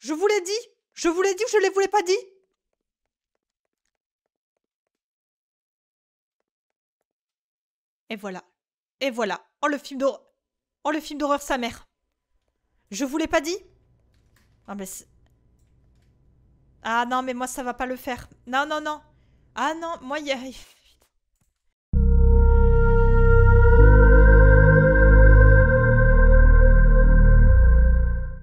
Je vous l'ai dit Je vous l'ai dit ou je ne vous l'ai pas dit Et voilà. Et voilà. Oh le film d'horreur. Oh le film d'horreur sa mère. Je vous l'ai pas dit Ah mais Ah non mais moi ça va pas le faire. Non non non. Ah non, moi y a...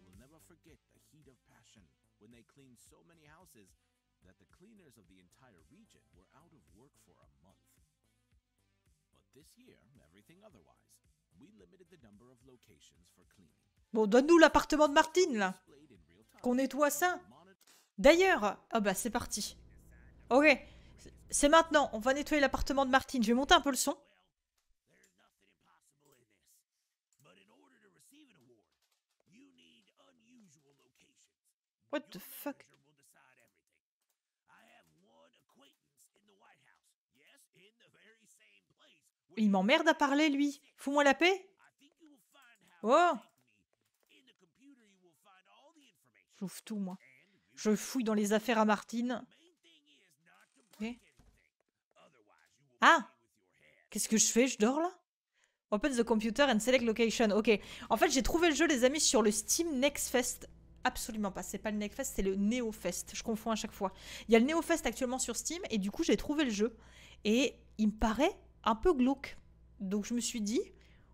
will never forget the heat of passion when they cleaned so many houses that the cleaners of the entire region were out of work for a month. But this year, everything otherwise. We limited the number of locations for cleaning. Bon, donne-nous l'appartement de Martine, là. Qu'on nettoie ça. D'ailleurs, ah bah c'est parti. Ok, c'est maintenant, on va nettoyer l'appartement de Martine. Je vais monter un peu le son. the fuck Il m'emmerde à parler, lui. Fous-moi la paix. Oh J'ouvre tout, moi. Je fouille dans les affaires à Martine. Okay. Ah Qu'est-ce que je fais Je dors, là Open the computer and select location. Ok. En fait, j'ai trouvé le jeu, les amis, sur le Steam Next Fest absolument pas. C'est pas le Neckfest, c'est le Neofest. Je confonds à chaque fois. Il y a le Neofest actuellement sur Steam et du coup j'ai trouvé le jeu et il me paraît un peu glauque. Donc je me suis dit,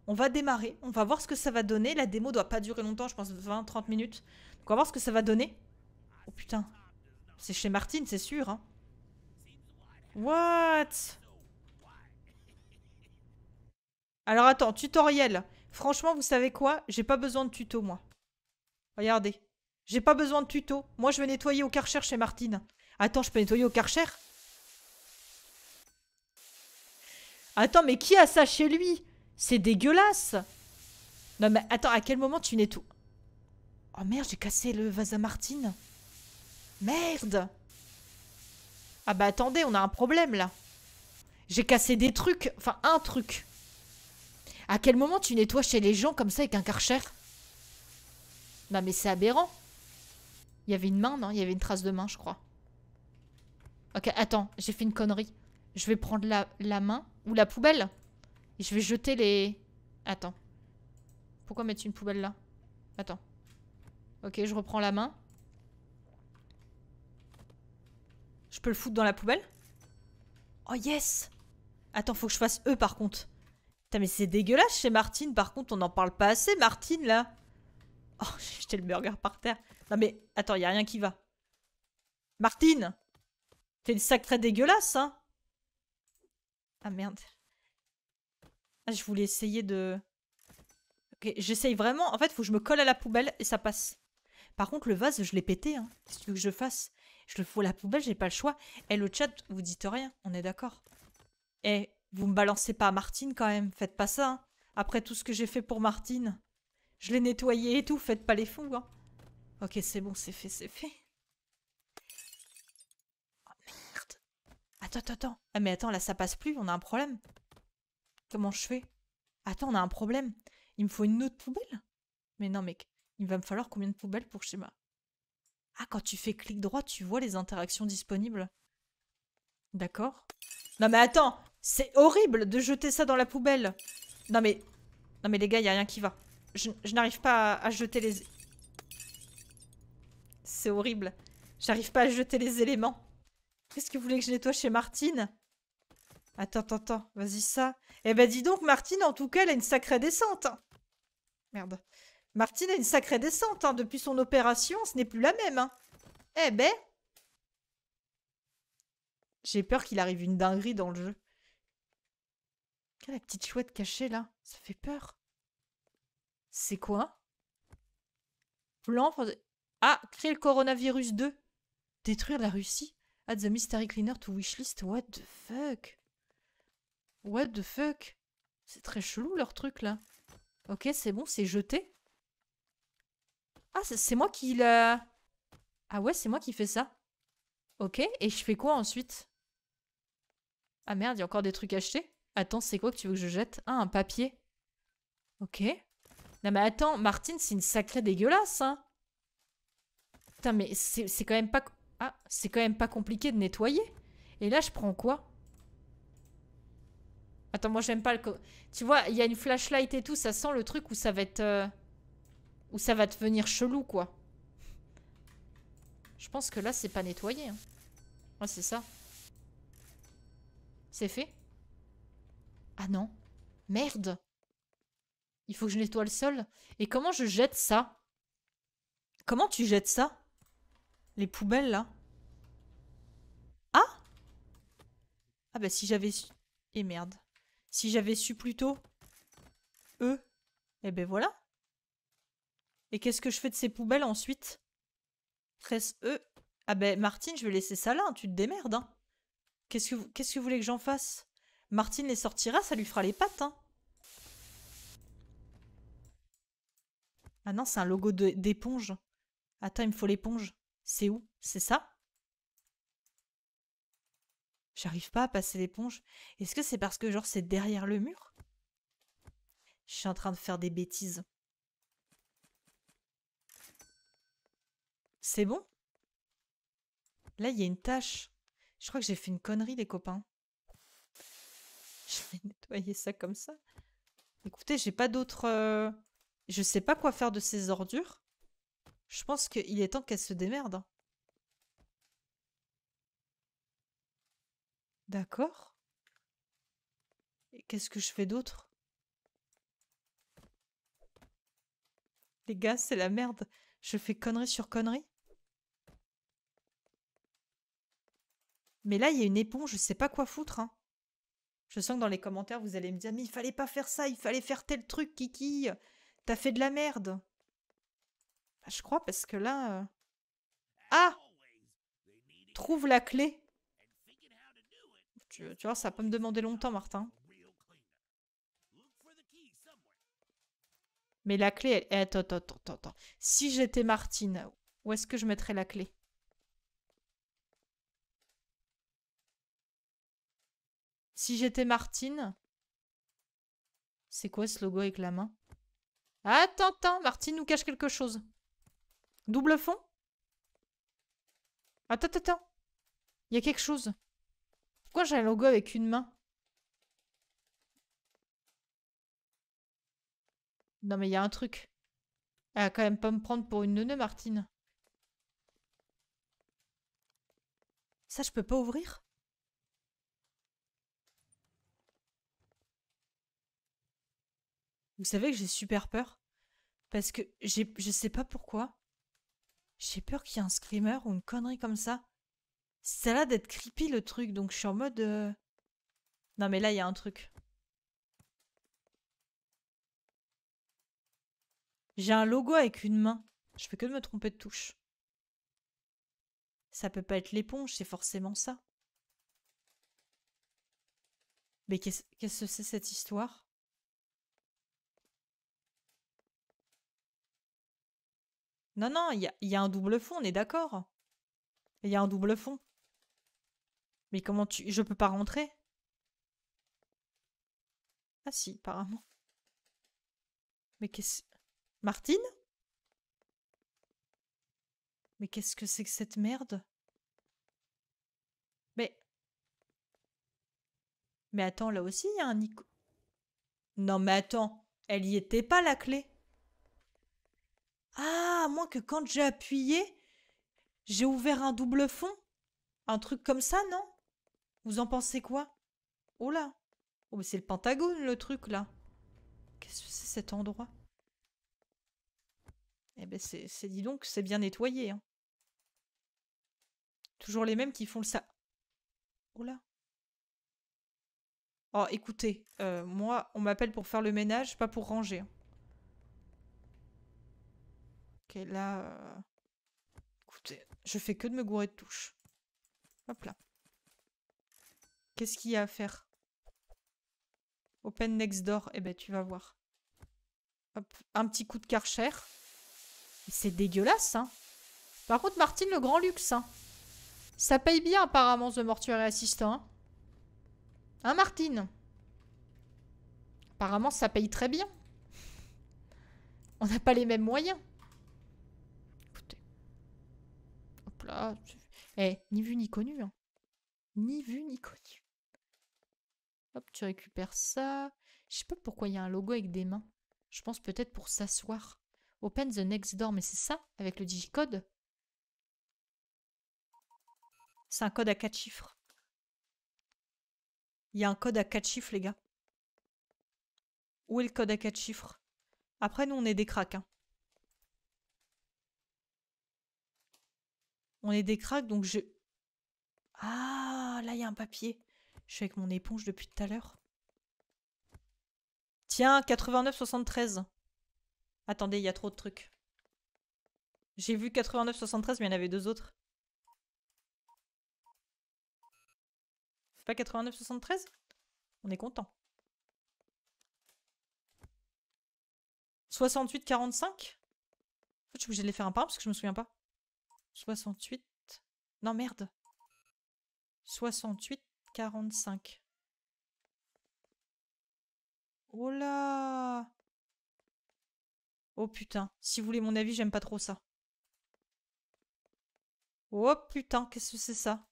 on va démarrer, on va voir ce que ça va donner. La démo doit pas durer longtemps, je pense 20-30 minutes. Donc on va voir ce que ça va donner. Oh putain, c'est chez Martine, c'est sûr. Hein. What Alors attends, tutoriel. Franchement, vous savez quoi J'ai pas besoin de tuto, moi. Regardez. J'ai pas besoin de tuto. Moi, je vais nettoyer au Karcher chez Martine. Attends, je peux nettoyer au Karcher Attends, mais qui a ça chez lui C'est dégueulasse Non, mais attends, à quel moment tu nettoies Oh merde, j'ai cassé le vase à Martine. Merde Ah bah attendez, on a un problème là. J'ai cassé des trucs, enfin un truc. À quel moment tu nettoies chez les gens comme ça avec un Karcher Non mais c'est aberrant. Il y avait une main, non Il y avait une trace de main, je crois. Ok, attends, j'ai fait une connerie. Je vais prendre la, la main ou la poubelle. Et je vais jeter les... Attends. Pourquoi mettre une poubelle là Attends. Ok, je reprends la main. Je peux le foutre dans la poubelle Oh yes Attends, faut que je fasse eux par contre. Putain, mais c'est dégueulasse chez Martine. Par contre, on n'en parle pas assez, Martine, là. Oh, j'ai jeté le burger par terre. Non mais, attends, y a rien qui va. Martine T'es une très dégueulasse, hein Ah merde. Ah, je voulais essayer de... Ok, j'essaye vraiment. En fait, faut que je me colle à la poubelle et ça passe. Par contre, le vase, je l'ai pété, hein. Qu'est-ce que tu veux que je fasse Je le fous à la poubelle, j'ai pas le choix. Et eh, le chat, vous dites rien, on est d'accord. Eh, vous me balancez pas à Martine quand même, faites pas ça. Hein. Après tout ce que j'ai fait pour Martine. Je l'ai nettoyé et tout, faites pas les fonds, hein. Ok, c'est bon, c'est fait, c'est fait. Oh merde. Attends, attends, attends. Ah mais attends, là ça passe plus, on a un problème. Comment je fais Attends, on a un problème. Il me faut une autre poubelle Mais non mec, il va me falloir combien de poubelles pour schéma Ah, quand tu fais clic droit, tu vois les interactions disponibles. D'accord. Non mais attends, c'est horrible de jeter ça dans la poubelle. Non mais, non mais les gars, il y a rien qui va. Je, n'arrive pas à jeter les, c'est horrible. J'arrive pas à jeter les éléments. Qu'est-ce que vous voulez que je nettoie chez Martine Attends, attends, attends, vas-y ça. Eh ben dis donc, Martine, en tout cas, elle a une sacrée descente. Merde. Martine a une sacrée descente. Hein. Depuis son opération, ce n'est plus la même. Hein. Eh ben... J'ai peur qu'il arrive une dinguerie dans le jeu. Quelle la petite chouette cachée, là Ça fait peur. C'est quoi Blanc, ah, créer le coronavirus 2 Détruire la Russie Add ah, the mystery cleaner to wishlist What the fuck What the fuck C'est très chelou leur truc là. Ok, c'est bon, c'est jeté. Ah, c'est moi qui l'a... Ah ouais, c'est moi qui fais ça. Ok, et je fais quoi ensuite Ah merde, il y a encore des trucs achetés Attends, c'est quoi que tu veux que je jette Ah, un papier. Ok. Non mais attends, Martine, c'est une sacrée dégueulasse, hein Putain, mais c'est quand même pas... Ah, c'est quand même pas compliqué de nettoyer. Et là, je prends quoi Attends, moi, j'aime pas le... Tu vois, il y a une flashlight et tout, ça sent le truc où ça va être... Euh, où ça va devenir chelou, quoi. Je pense que là, c'est pas nettoyé. Hein. Ouais, ah, c'est ça. C'est fait Ah non. Merde Il faut que je nettoie le sol. Et comment je jette ça Comment tu jettes ça les poubelles, là. Ah Ah bah si j'avais su... Et eh, merde. Si j'avais su plus tôt... Eux. Eh ben voilà. Et qu'est-ce que je fais de ces poubelles ensuite 13E. Ah ben Martine, je vais laisser ça là, hein, tu te démerdes. Hein. Qu'est-ce que, vous... qu'est-ce que vous voulez que j'en fasse Martine les sortira, ça lui fera les pattes. Hein. Ah non, c'est un logo d'éponge. Attends, il me faut l'éponge. C'est où C'est ça J'arrive pas à passer l'éponge. Est-ce que c'est parce que genre c'est derrière le mur Je suis en train de faire des bêtises. C'est bon Là, il y a une tâche. Je crois que j'ai fait une connerie, les copains. Je vais nettoyer ça comme ça. Écoutez, j'ai pas d'autre... Euh, je sais pas quoi faire de ces ordures. Je pense qu'il est temps qu'elle se démerde. Hein. D'accord. Et qu'est-ce que je fais d'autre Les gars, c'est la merde. Je fais connerie sur connerie. Mais là, il y a une éponge, je sais pas quoi foutre. Hein. Je sens que dans les commentaires, vous allez me dire Mais il fallait pas faire ça, il fallait faire tel truc, Kiki. T'as fait de la merde je crois parce que là... Euh, ah Trouve la clé. Tu, vois, ça peut me demander longtemps, Martin. Mais la clé, elle... attends, attends, attends, attends. Si j'étais Martine, où est-ce que je mettrais la clé Si j'étais Martine, c'est quoi ce logo avec la main Attends, attends, Martine nous cache quelque chose. Double fond Attends, attends, attends. Il y a quelque chose. Pourquoi j'ai un logo avec une main Non mais il y a un truc. Elle va quand même pas me prendre pour une neuneu, Martine. Ça, je peux pas ouvrir Vous savez que j'ai super peur. Parce que je sais pas pourquoi. J'ai peur qu'il y ait un screamer ou une connerie comme ça. a l'air d'être creepy le truc, donc je suis en mode... Euh, non mais là, il y a un truc. J'ai un logo avec une main. Je fais que de me tromper de touche. Ça peut pas être l'éponge, c'est forcément ça. Mais qu'est-ce que c'est cette histoire Non, non, il y a, un double fond, on est d'accord. Il y a un double fond. Mais comment tu... Je peux pas rentrer Ah si, apparemment. Mais qu'est-ce... Martine Mais qu'est-ce que c'est que cette merde Mais... Mais attends, là aussi, il y a un... Nico... Non mais attends, elle y était pas la clé ah, moins que quand j'ai appuyé, j'ai ouvert un double fond Un truc comme ça, non Vous en pensez quoi Oh là Oh, c'est le Pentagone, le truc, là Qu'est-ce que c'est cet endroit Eh ben, c'est, dis donc, c'est bien nettoyé. Hein. Toujours les mêmes qui font le ça. Oh là Oh, écoutez, euh, moi, on m'appelle pour faire le ménage, pas pour ranger. Hein. Ok, là... Euh, écoutez, je fais que de me gourer de touches. Hop là. Qu'est-ce qu'il y a à faire Open next door. Eh ben, tu vas voir. Hop, un petit coup de karcher. C'est dégueulasse, hein Par contre, Martine, le grand luxe, hein Ça paye bien, apparemment, The Mortuary Assistant. Hein, hein Martine Apparemment, ça paye très bien. On n'a pas les mêmes moyens. là. Ah, eh, ni vu ni connu. Hein. Ni vu ni connu. Hop, tu récupères ça. Je sais pas pourquoi il y a un logo avec des mains. Je pense peut-être pour s'asseoir. Open the next door, mais c'est ça avec le digicode C'est un code à quatre chiffres. Il y a un code à quatre chiffres, les gars. Où est le code à quatre chiffres Après, nous, on est des cracks. Hein. On est des cracks, donc je... Ah, là, il y a un papier. Je suis avec mon éponge depuis tout à l'heure. Tiens, 89,73. Attendez, il y a trop de trucs. J'ai vu 89,73, mais il y en avait deux autres. C'est pas 89,73 On est content. 68,45 je suis obligée de les faire un par parce que je me souviens pas. 68. Non, merde. 68, 45. Oh là Oh putain, si vous voulez mon avis, j'aime pas trop ça. Oh putain, qu'est-ce que c'est ça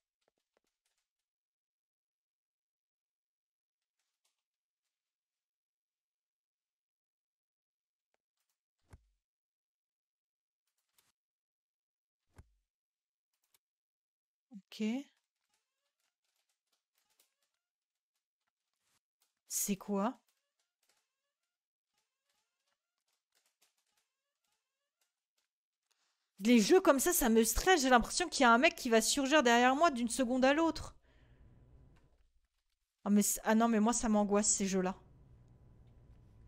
C'est quoi Les jeux comme ça, ça me stresse. J'ai l'impression qu'il y a un mec qui va surgir derrière moi d'une seconde à l'autre. ah, ah non, mais moi, ça m'angoisse ces jeux-là.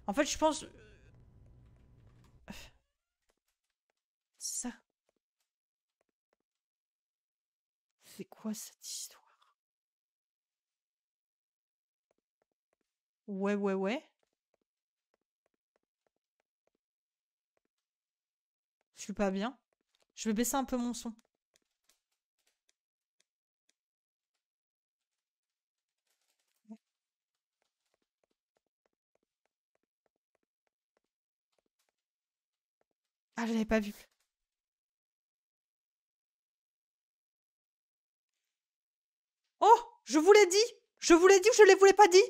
En fait, je pense, quoi cette histoire Ouais, ouais, ouais. Je suis pas bien. Je vais baisser un peu mon son. Ah, je l'avais pas vu. Oh, je vous l'ai dit Je vous l'ai dit ou je ne vous l'ai pas dit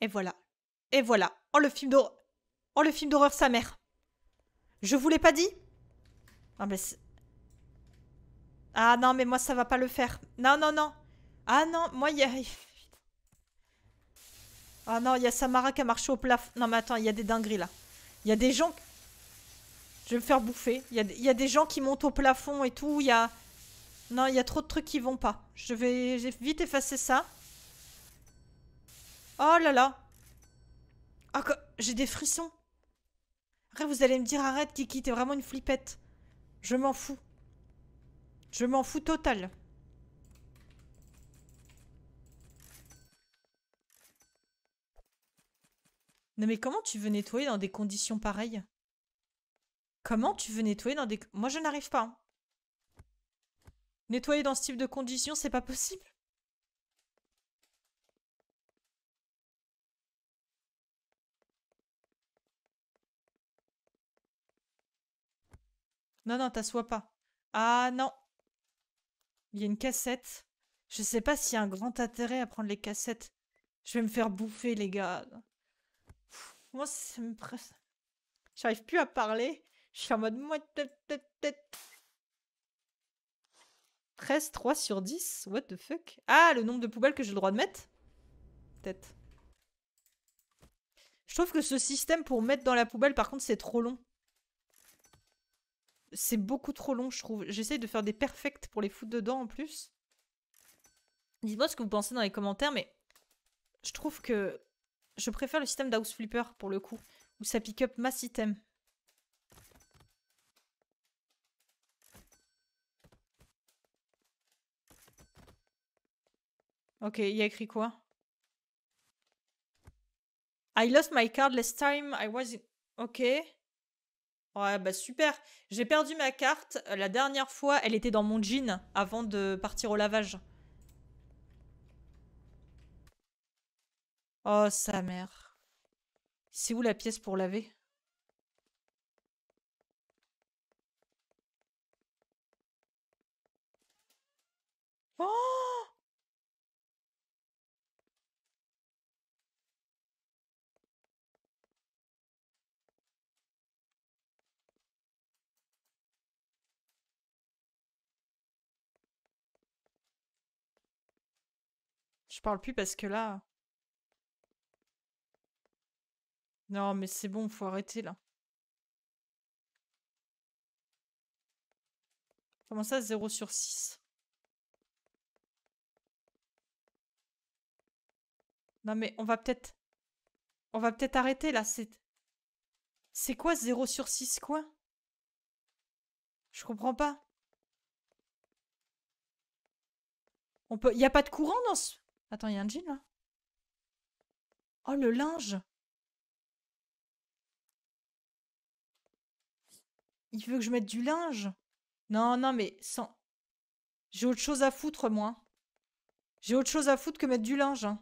Et voilà. Et voilà. Oh, le film d'horreur. Oh, le film d'horreur, sa mère. Je vous l'ai pas dit Ah, mais Ah non, mais moi, ça va pas le faire. Non, non, non. Ah non, moi, il y a... Ah non, il y a Samara qui a marché au plafond. Non, mais attends, il y a des dingueries, là. Il y a des gens... Je vais me faire bouffer. Il y a, des gens qui montent au plafond et tout. Il y a... Non, il y a trop de trucs qui vont pas. Je vais vite effacer ça. Oh là là. Ah, j'ai des frissons. vous allez me dire, arrête, Kiki, t'es vraiment une flippette. Je m'en fous. Je m'en fous total. Non mais comment tu veux nettoyer dans des conditions pareilles Comment tu veux nettoyer dans des... Moi, je n'arrive pas. Hein. Nettoyer dans ce type de conditions, c'est pas possible. Non, non, t'assois pas. Ah non. Il y a une cassette. Je sais pas s'il y a un grand intérêt à prendre les cassettes. Je vais me faire bouffer, les gars. moi, ça me... J'arrive plus à parler. Je suis en mode... 13, 3 sur 10 What the fuck Ah, le nombre de poubelles que j'ai le droit de mettre Tête. Je trouve que ce système pour mettre dans la poubelle, par contre, c'est trop long. C'est beaucoup trop long, je trouve. J'essaye de faire des perfects pour les foutre dedans, en plus. Dites-moi ce que vous pensez dans les commentaires, mais... Je trouve que... Je préfère le système d'House Flipper, pour le coup. Où ça pick up ma item. Ok, il y a écrit quoi I lost my card last time I was Ok. Ouais, bah super. J'ai perdu ma carte. Euh, la dernière fois, elle était dans mon jean avant de partir au lavage. Oh, sa mère. C'est où la pièce pour laver Je parle plus parce que là... Non, mais c'est bon, faut arrêter là. Comment ça, 0 sur 6 Non mais on va peut-être... On va peut-être arrêter là, c'est... C'est quoi 0 sur 6 quoi Je comprends pas. On peut... Il n'y a pas de courant dans ce... Attends, il y a un jean là Oh, le linge Il veut que je mette du linge Non, non, mais sans... J'ai autre chose à foutre, moi. J'ai autre chose à foutre que mettre du linge. Hein.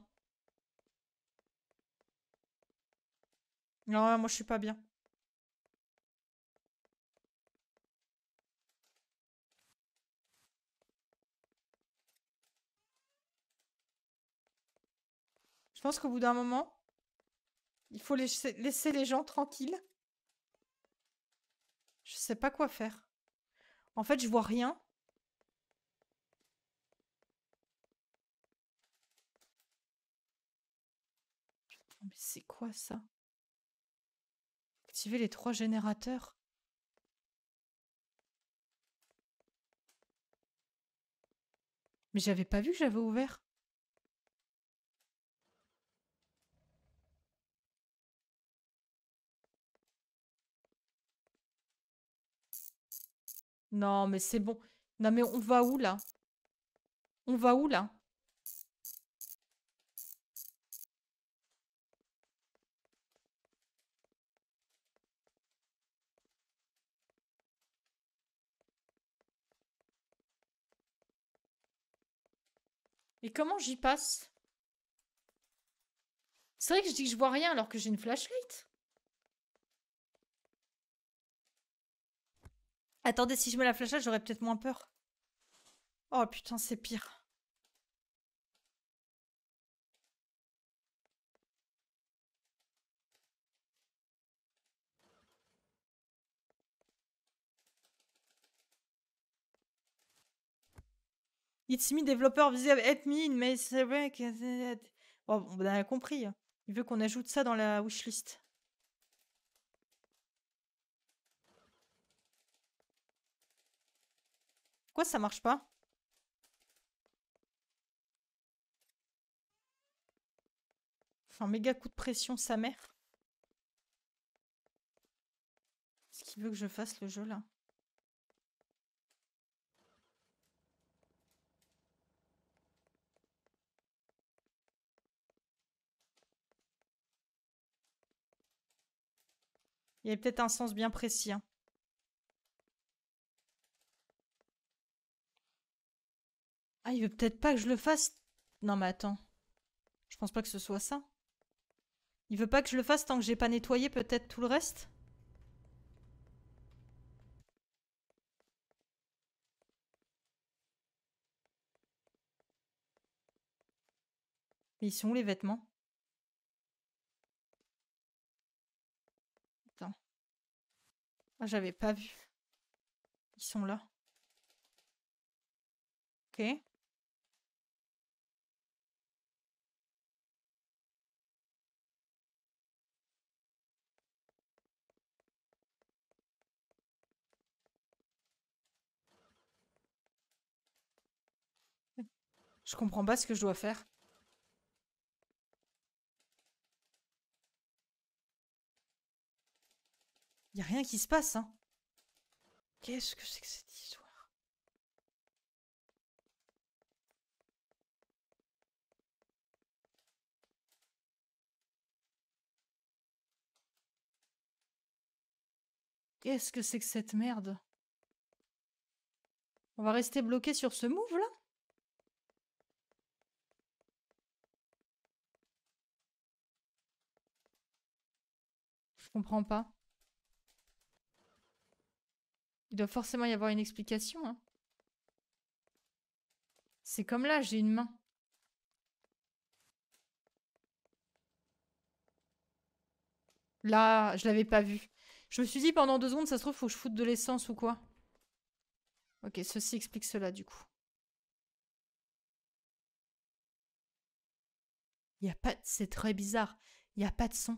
Non, moi, je suis pas bien. pense qu'au bout d'un moment, il faut laisser, les gens tranquilles. Je sais pas quoi faire. En fait, je vois rien. Oh, mais c'est quoi ça Activer les trois générateurs Mais j'avais pas vu que j'avais ouvert. Non, mais c'est bon. Non, mais on va où, là On va où, là Et comment j'y passe C'est vrai que je dis que je vois rien alors que j'ai une flashlight. Attendez, si je mets la là, j'aurais peut-être moins peur. Oh putain, c'est pire. It's me, développeur visible, help me, mais c'est vrai que... Bon, on a compris. Hein. Il veut qu'on ajoute ça dans la wishlist. Pourquoi ça marche pas Un méga coup de pression, sa mère. Est-ce qu'il veut que je fasse le jeu là Il y a peut-être un sens bien précis. Hein. il veut peut-être pas que je le fasse. Non, mais attends. Je pense pas que ce soit ça. Il veut pas que je le fasse tant que j'ai pas nettoyé peut-être tout le reste Mais ils sont où les vêtements Attends. Ah, j'avais pas vu. Ils sont là. Ok. Je comprends pas ce que je dois faire. Y a rien qui se passe, hein. Qu'est-ce que c'est que cette histoire Qu'est-ce que c'est que cette merde On va rester bloqué sur ce move là comprends pas. Il doit forcément y avoir une explication. Hein. C'est comme là, j'ai une main. Là, je l'avais pas vu. Je me suis dit pendant deux secondes, ça se trouve, faut que je foute de l'essence ou quoi. Ok, ceci explique cela du coup. Y a pas, c'est très bizarre. Il n'y a pas de son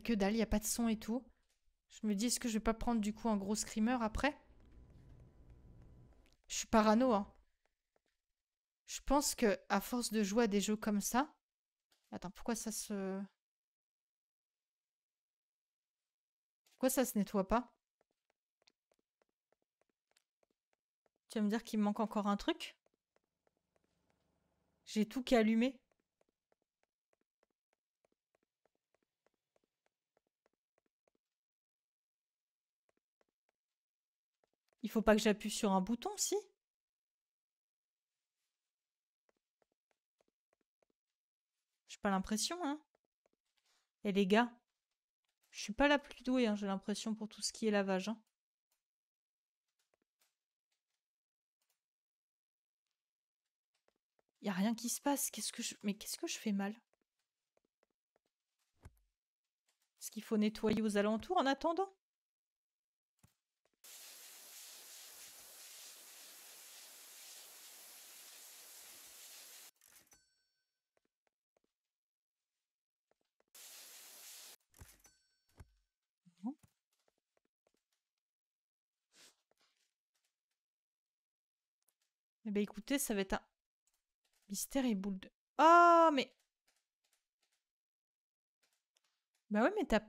que dalle, y a pas de son et tout. Je me dis, est-ce que je vais pas prendre du coup un gros screamer après Je suis parano, hein. Je pense que à force de jouer à des jeux comme ça. Attends, pourquoi ça se. Pourquoi ça se nettoie pas Tu vas me dire qu'il me manque encore un truc J'ai tout qui est Il faut pas que j'appuie sur un bouton, si J'ai pas l'impression, hein Et eh, les gars, je suis pas la plus douée, hein, j'ai l'impression, pour tout ce qui est lavage. Il hein. Y a rien qui se passe. Qu'est-ce que je... Mais qu'est-ce que je fais mal Est-ce qu'il faut nettoyer aux alentours en attendant Eh bien, écoutez, ça va être un mystère et boule de... Oh, mais... Bah ouais, mais t'as...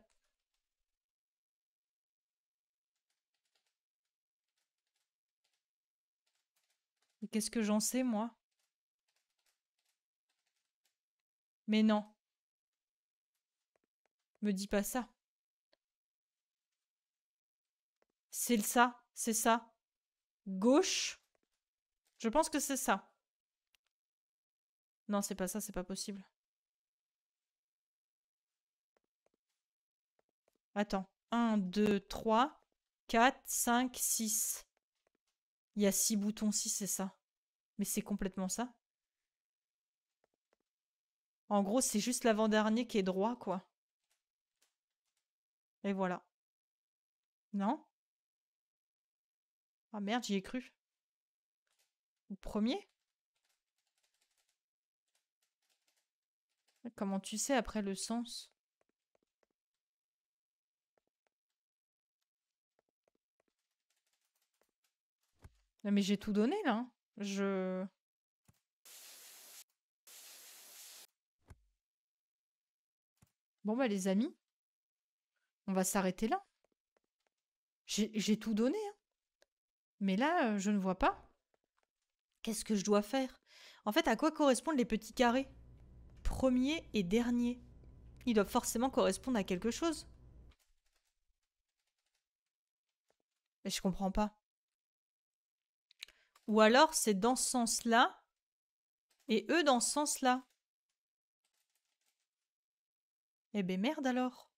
Mais qu'est-ce que j'en sais, moi Mais non. Me dis pas ça. C'est ça, c'est ça. Gauche. Je pense que c'est ça. Non, c'est pas ça, c'est pas possible. Attends. 1, 2, 3, 4, 5, 6. Il y a 6 boutons, 6, c'est ça. Mais c'est complètement ça. En gros, c'est juste l'avant-dernier qui est droit, quoi. Et voilà. Non Ah merde, j'y ai cru premier Comment tu sais après le sens Mais j'ai tout donné là. Hein. Je... Bon bah les amis, on va s'arrêter là. J'ai tout donné. Hein. Mais là, euh, je ne vois pas. Qu'est-ce que je dois faire En fait, à quoi correspondent les petits carrés Premier et dernier. Ils doivent forcément correspondre à quelque chose. Mais je comprends pas. Ou alors c'est dans ce sens-là et eux dans ce sens-là. Eh ben merde alors.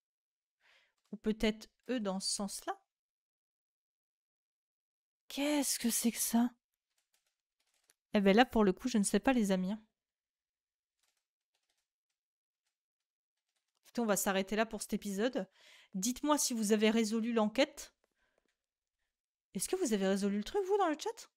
Ou peut-être eux dans ce sens-là. Qu'est-ce que c'est que ça eh bien là, pour le coup, je ne sais pas, les amis. Hein. on va s'arrêter là pour cet épisode. Dites-moi si vous avez résolu l'enquête. Est-ce que vous avez résolu le truc, vous, dans le chat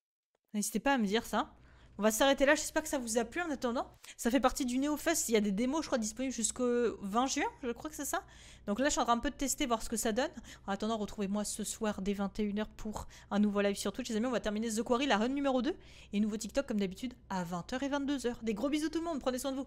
N'hésitez pas à me dire ça. On va s'arrêter là, j'espère que ça vous a plu en attendant. Ça fait partie du NeoFest, il y a des démos je crois disponibles jusqu'au 20 juin, je crois que c'est ça. Donc là je suis en train un peu de tester, voir ce que ça donne. En attendant, retrouvez-moi ce soir dès 21h pour un nouveau live sur Twitch. Les amis, on va terminer The Quarry, la run numéro 2. Et nouveau TikTok comme d'habitude à 20h et 22h. Des gros bisous tout le monde, prenez soin de vous.